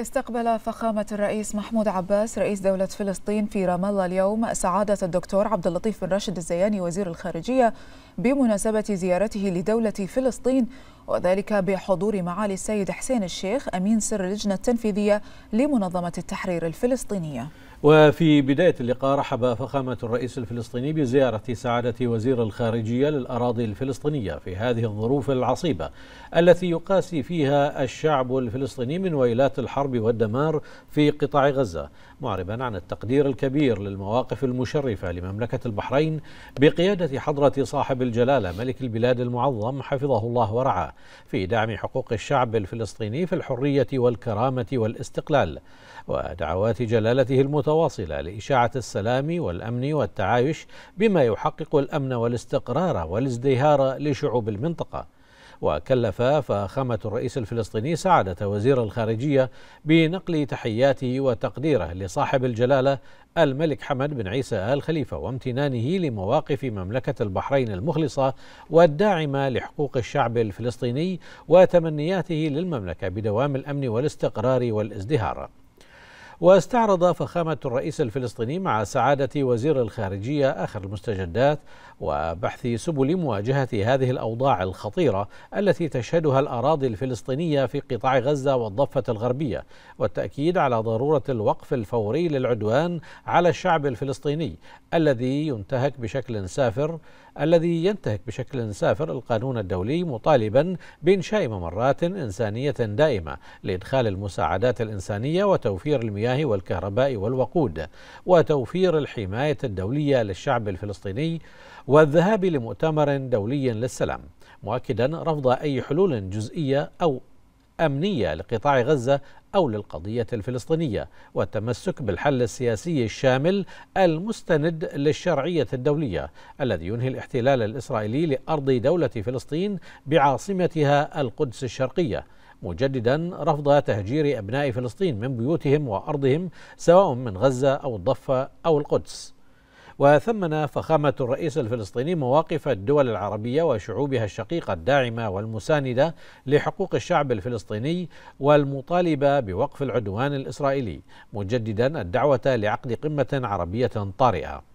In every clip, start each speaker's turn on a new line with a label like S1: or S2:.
S1: استقبل فخامة الرئيس محمود عباس رئيس دولة فلسطين في رام الله اليوم سعادة الدكتور عبد اللطيف بن راشد الزياني وزير الخارجية بمناسبة زيارته لدولة فلسطين وذلك بحضور معالي السيد حسين الشيخ أمين سر اللجنة التنفيذية لمنظمة التحرير الفلسطينية
S2: وفي بداية اللقاء رحب فخامة الرئيس الفلسطيني بزيارة سعادة وزير الخارجية للأراضي الفلسطينية في هذه الظروف العصيبة التي يقاسي فيها الشعب الفلسطيني من ويلات الحرب والدمار في قطاع غزة معربا عن التقدير الكبير للمواقف المشرفة لمملكة البحرين بقيادة حضرة صاحب الجلالة ملك البلاد المعظم حفظه الله ورعاه في دعم حقوق الشعب الفلسطيني في الحرية والكرامة والاستقلال ودعوات جلالته المتحدة متواصلة لإشاعة السلام والأمن والتعايش بما يحقق الأمن والاستقرار والازدهار لشعوب المنطقة وكلف فخامة الرئيس الفلسطيني سعادة وزير الخارجية بنقل تحياته وتقديره لصاحب الجلالة الملك حمد بن عيسى آل خليفة وامتنانه لمواقف مملكة البحرين المخلصة والداعمة لحقوق الشعب الفلسطيني وتمنياته للمملكة بدوام الأمن والاستقرار والازدهار واستعرض فخامة الرئيس الفلسطيني مع سعادة وزير الخارجية آخر المستجدات وبحث سبل مواجهة هذه الأوضاع الخطيرة التي تشهدها الأراضي الفلسطينية في قطاع غزة والضفة الغربية والتأكيد على ضرورة الوقف الفوري للعدوان على الشعب الفلسطيني الذي ينتهك بشكل سافر الذي ينتهك بشكل سافر القانون الدولي مطالبا بإنشاء ممرات إنسانية دائمة لإدخال المساعدات الإنسانية وتوفير المياه والكهرباء والوقود وتوفير الحماية الدولية للشعب الفلسطيني والذهاب لمؤتمر دولي للسلام مؤكدا رفض أي حلول جزئية أو أمنية لقطاع غزة أو للقضية الفلسطينية والتمسك بالحل السياسي الشامل المستند للشرعية الدولية الذي ينهي الاحتلال الإسرائيلي لأرض دولة فلسطين بعاصمتها القدس الشرقية مجددا رفض تهجير أبناء فلسطين من بيوتهم وأرضهم سواء من غزة أو الضفة أو القدس وثمن فخامة الرئيس الفلسطيني مواقف الدول العربية وشعوبها الشقيقة الداعمة والمساندة لحقوق الشعب الفلسطيني والمطالبة بوقف العدوان الإسرائيلي مجددا الدعوة لعقد قمة عربية طارئة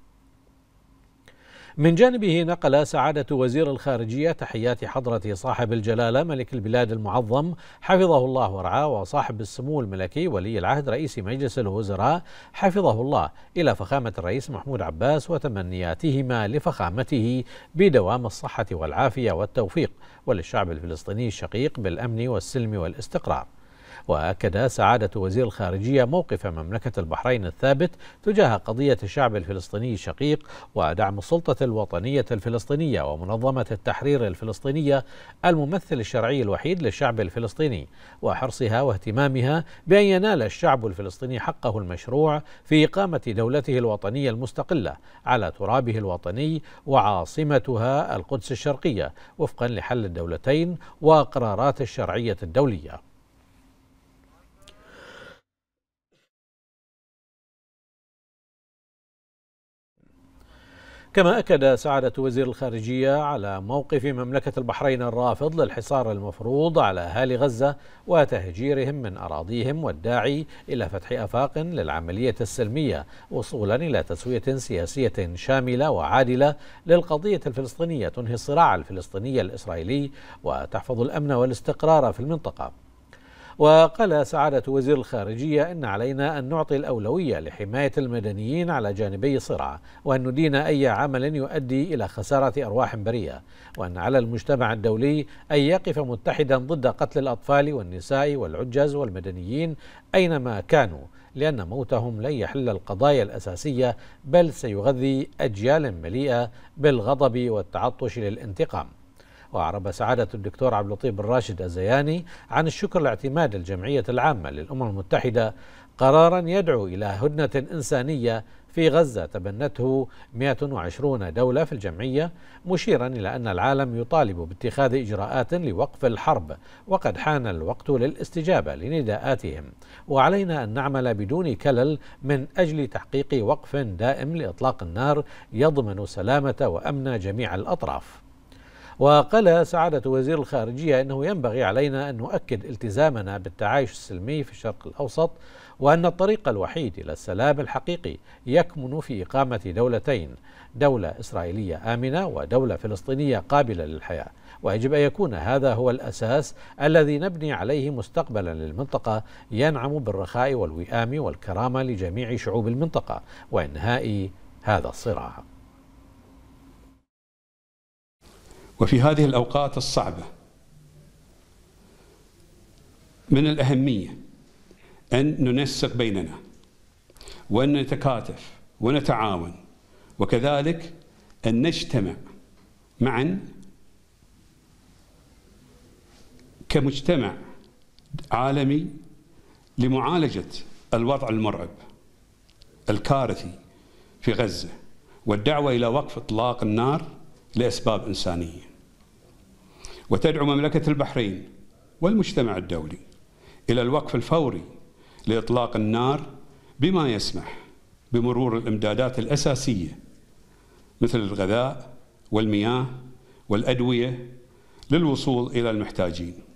S2: من جانبه نقل سعادة وزير الخارجية تحيات حضرة صاحب الجلالة ملك البلاد المعظم حفظه الله ورعاه وصاحب السمو الملكي ولي العهد رئيس مجلس الوزراء حفظه الله إلى فخامة الرئيس محمود عباس وتمنياتهما لفخامته بدوام الصحة والعافية والتوفيق وللشعب الفلسطيني الشقيق بالأمن والسلم والاستقرار وأكد سعادة وزير الخارجية موقف مملكة البحرين الثابت تجاه قضية الشعب الفلسطيني الشقيق ودعم السلطة الوطنية الفلسطينية ومنظمة التحرير الفلسطينية الممثل الشرعي الوحيد للشعب الفلسطيني وحرصها واهتمامها بأن ينال الشعب الفلسطيني حقه المشروع في إقامة دولته الوطنية المستقلة على ترابه الوطني وعاصمتها القدس الشرقية وفقا لحل الدولتين وقرارات الشرعية الدولية كما أكد سعادة وزير الخارجية على موقف مملكة البحرين الرافض للحصار المفروض على أهالي غزة وتهجيرهم من أراضيهم والداعي إلى فتح أفاق للعملية السلمية وصولا إلى تسوية سياسية شاملة وعادلة للقضية الفلسطينية تنهي الصراع الفلسطيني الإسرائيلي وتحفظ الأمن والاستقرار في المنطقة وقال سعادة وزير الخارجية إن علينا أن نعطي الأولوية لحماية المدنيين على جانبي الصراع وأن ندين أي عمل يؤدي إلى خسارة أرواح برية وأن على المجتمع الدولي أن يقف متحدا ضد قتل الأطفال والنساء والعجز والمدنيين أينما كانوا لأن موتهم لن يحل القضايا الأساسية بل سيغذي أجيال مليئة بالغضب والتعطش للانتقام وأعرب سعادة الدكتور عبد اللطيف الراشد الزياني عن الشكر لاعتماد الجمعية العامة للأمم المتحدة قرارا يدعو إلى هدنة إنسانية في غزة تبنته 120 دولة في الجمعية مشيرا إلى أن العالم يطالب باتخاذ إجراءات لوقف الحرب وقد حان الوقت للاستجابة لنداءاتهم وعلينا أن نعمل بدون كلل من أجل تحقيق وقف دائم لإطلاق النار يضمن سلامة وأمن جميع الأطراف وقال سعادة وزير الخارجية أنه ينبغي علينا أن نؤكد التزامنا بالتعايش السلمي في الشرق الأوسط وأن الطريق الوحيد إلى السلام الحقيقي يكمن في إقامة دولتين دولة إسرائيلية آمنة ودولة فلسطينية قابلة للحياة ويجب أن يكون هذا هو الأساس الذي نبني عليه مستقبلا للمنطقة ينعم بالرخاء والوئام والكرامة لجميع شعوب المنطقة وإنهاء هذا الصراع
S1: وفي هذه الأوقات الصعبة من الأهمية أن ننسق بيننا وأن نتكاتف ونتعاون وكذلك أن نجتمع معا كمجتمع عالمي لمعالجة الوضع المرعب الكارثي في غزة والدعوة إلى وقف إطلاق النار لأسباب إنسانية وتدعو مملكة البحرين والمجتمع الدولي إلى الوقف الفوري لإطلاق النار بما يسمح بمرور الإمدادات الأساسية مثل الغذاء والمياه والأدوية للوصول إلى المحتاجين